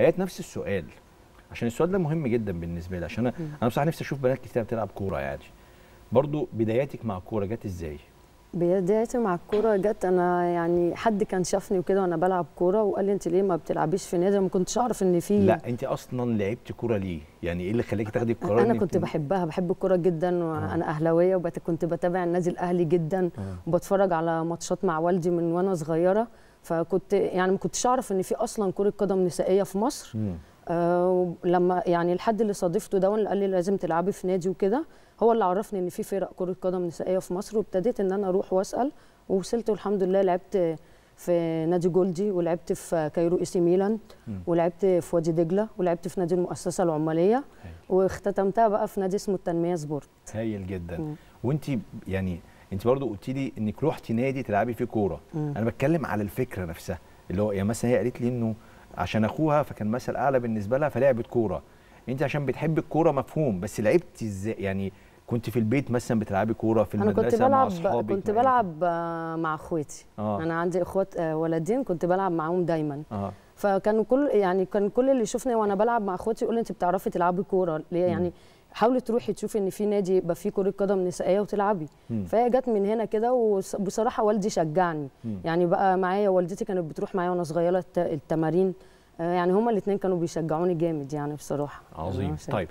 لقيت نفس السؤال عشان السؤال ده مهم جدا بالنسبه لي عشان انا انا بصراحه نفسي اشوف بنات كتير بتلعب كوره يعني برضو بداياتك مع الكوره جت ازاي بدايتي مع الكوره جت انا يعني حد كان شافني وكده وانا بلعب كوره وقال لي انت ليه ما بتلعبيش في نادي ما كنتش اعرف ان في لا انت اصلا لعبت كوره ليه يعني ايه اللي خلاكي تاخدي القرار انا كنت بحبها بحب الكوره جدا آه. وانا آه. اهلاويه وكنت بتابع النادي الاهلي جدا آه. وبتفرج على ماتشات مع والدي من وانا صغيره فكنت يعني ما كنتش اعرف ان في اصلا كره قدم نسائيه في مصر ولما آه يعني الحد اللي صادفته ده اللي قال لي لازم تلعبي في نادي وكده هو اللي عرفني ان في فرق كره قدم نسائيه في مصر وابتديت ان انا اروح واسال ووصلت والحمد لله لعبت في نادي جولدي ولعبت في كايرو اي سي ميلان ولعبت في وادي دجله ولعبت في نادي المؤسسه العماليه واختتمتها بقى في نادي اسمه التنميه سبورت هايل جدا وانت يعني انت برضو قلت لي انك روحتي نادي تلعبي فيه كوره انا بتكلم على الفكره نفسها اللي هو يا يعني مثلا هي قالت لي انه عشان اخوها فكان مثل اعلى بالنسبه لها فلعبت كوره انت عشان بتحبي الكوره مفهوم بس لعبتي ازاي يعني كنت في البيت مثلا بتلعبي كوره في المدرسه مع أنا كنت بلعب كنت آه، بلعب مع اخواتي آه. انا عندي اخوات آه، ولدين كنت بلعب معاهم دايما آه. فكانوا كل يعني كان كل اللي يشوفني وانا بلعب مع اخواتي يقول لي انت بتعرفي تلعبي كوره ليه يعني م. حاولي تروحي تشوفي ان في نادي يبقى فيه كره قدم نسائيه وتلعبي مم. فهي جت من هنا كده وبصراحه والدي شجعني مم. يعني بقى معايا والدتي كانت بتروح معايا وانا صغيره التمارين آه، يعني هما الاثنين كانوا بيشجعوني جامد يعني بصراحه عظيم طيب